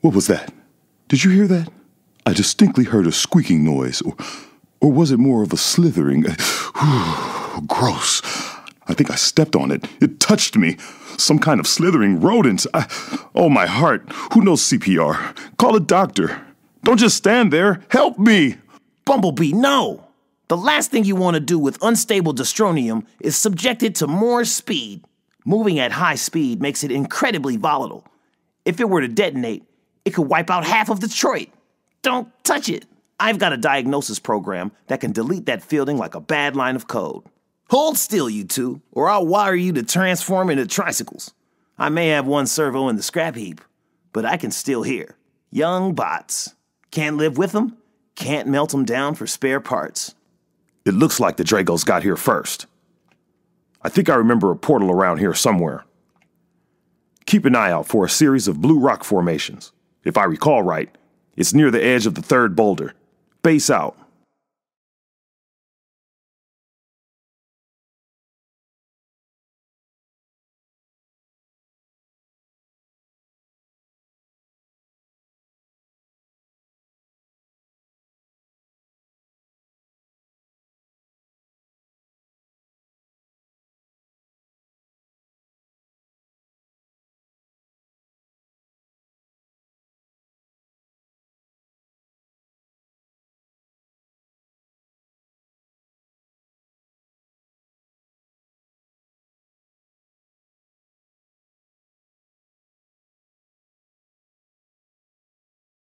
What was that? Did you hear that? I distinctly heard a squeaking noise, or, or was it more of a slithering? gross. I think I stepped on it. It touched me. Some kind of slithering rodent. I, oh, my heart. Who knows CPR? Call a doctor. Don't just stand there. Help me. Bumblebee, no. The last thing you want to do with unstable dystronium is subject it to more speed. Moving at high speed makes it incredibly volatile. If it were to detonate, it could wipe out half of Detroit. Don't touch it. I've got a diagnosis program that can delete that fielding like a bad line of code. Hold still, you two, or I'll wire you to transform into tricycles. I may have one servo in the scrap heap, but I can still hear. Young bots. Can't live with them, can't melt them down for spare parts. It looks like the Dragos got here first. I think I remember a portal around here somewhere. Keep an eye out for a series of blue rock formations if I recall right. It's near the edge of the third boulder. Base out.